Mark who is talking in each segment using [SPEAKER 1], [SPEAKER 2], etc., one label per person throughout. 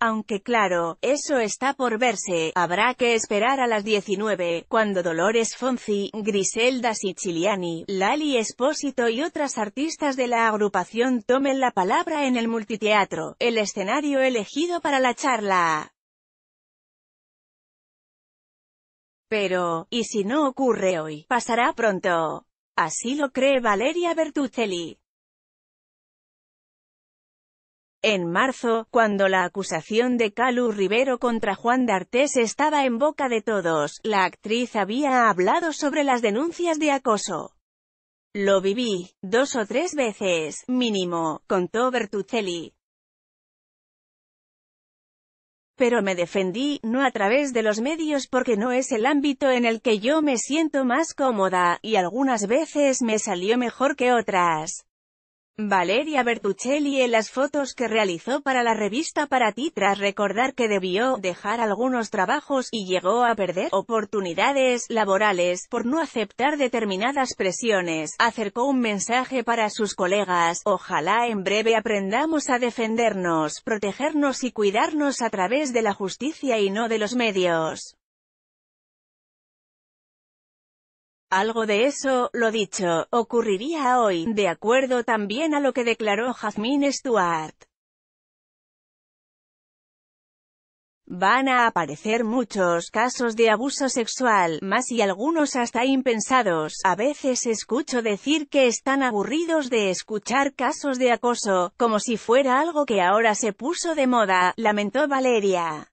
[SPEAKER 1] Aunque claro, eso está por verse, habrá que esperar a las 19, cuando Dolores Fonzi, Griselda Siciliani, Lali Espósito y otras artistas de la agrupación tomen la palabra en el multiteatro, el escenario elegido para la charla. Pero, ¿y si no ocurre hoy? Pasará pronto. Así lo cree Valeria Bertuccelli. En marzo, cuando la acusación de Calu Rivero contra Juan D'Artes estaba en boca de todos, la actriz había hablado sobre las denuncias de acoso. Lo viví, dos o tres veces, mínimo, contó Bertuccelli. Pero me defendí, no a través de los medios porque no es el ámbito en el que yo me siento más cómoda, y algunas veces me salió mejor que otras. Valeria Bertuccelli en las fotos que realizó para la revista Para Ti tras recordar que debió dejar algunos trabajos y llegó a perder oportunidades laborales por no aceptar determinadas presiones, acercó un mensaje para sus colegas, ojalá en breve aprendamos a defendernos, protegernos y cuidarnos a través de la justicia y no de los medios. Algo de eso, lo dicho, ocurriría hoy, de acuerdo también a lo que declaró Jasmine Stuart. Van a aparecer muchos casos de abuso sexual, más y algunos hasta impensados. A veces escucho decir que están aburridos de escuchar casos de acoso, como si fuera algo que ahora se puso de moda, lamentó Valeria.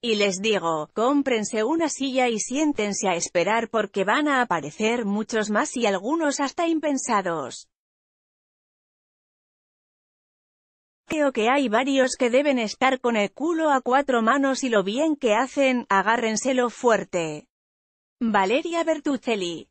[SPEAKER 1] Y les digo, cómprense una silla y siéntense a esperar porque van a aparecer muchos más y algunos hasta impensados. Creo que hay varios que deben estar con el culo a cuatro manos y lo bien que hacen, agárrenselo fuerte. Valeria Bertucelli